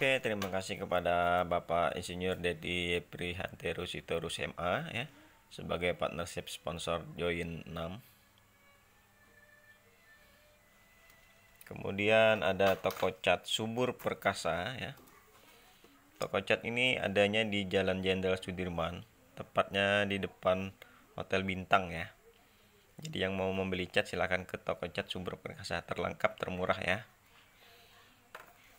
Oke, terima kasih kepada Bapak Insinyur Dedi Prihantero Sitorus MA ya sebagai partnership sponsor Join 6. Kemudian ada toko cat Subur Perkasa ya. Toko cat ini adanya di Jalan Jenderal Sudirman, tepatnya di depan Hotel Bintang ya. Jadi yang mau membeli cat silahkan ke toko cat Subur Perkasa terlengkap termurah ya.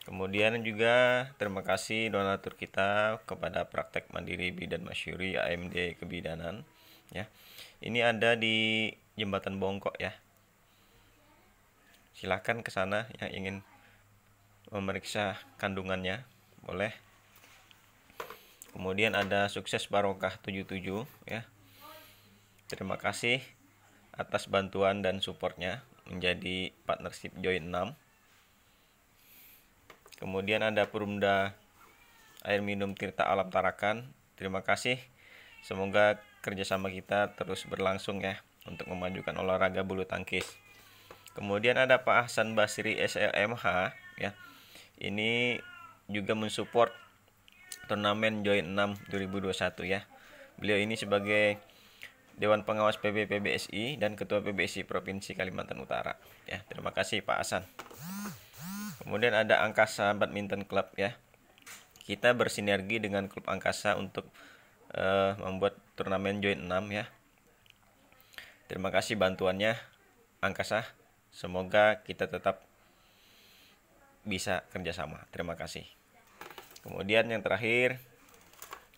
Kemudian juga terima kasih donatur kita kepada Praktek Mandiri Bidan Masyuri AMD Kebidanan ya. Ini ada di Jembatan Bongkok ya. Silahkan ke sana yang ingin memeriksa kandungannya, boleh. Kemudian ada Sukses Barokah 77 ya. Terima kasih atas bantuan dan supportnya menjadi partnership Join 6 Kemudian ada Perumda Air Minum Tirta Alam Tarakan. Terima kasih. Semoga kerjasama kita terus berlangsung ya untuk memajukan olahraga bulu tangkis. Kemudian ada Pak Hasan Basri SLMH ya. Ini juga mensupport turnamen Join 6 2021 ya. Beliau ini sebagai Dewan Pengawas PBPBSI dan Ketua PBSI Provinsi Kalimantan Utara. Ya, terima kasih Pak Hasan. Kemudian ada Angkasa Badminton Club ya. Kita bersinergi dengan klub Angkasa untuk uh, membuat turnamen join 6 ya. Terima kasih bantuannya Angkasa. Semoga kita tetap bisa kerjasama. Terima kasih. Kemudian yang terakhir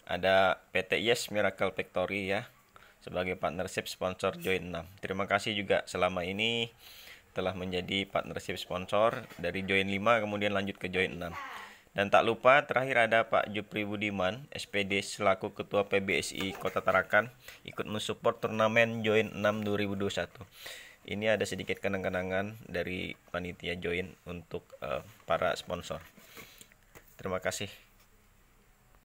ada PT Yes Miracle Factory ya sebagai partnership sponsor Join 6. Terima kasih juga selama ini telah menjadi partnership sponsor dari Join 5 kemudian lanjut ke Join 6. Dan tak lupa terakhir ada Pak Jupri Budiman, SPD selaku Ketua PBSI Kota Tarakan ikut mensupport turnamen Join 6 2021. Ini ada sedikit kenang-kenangan dari panitia Join untuk uh, para sponsor. Terima kasih.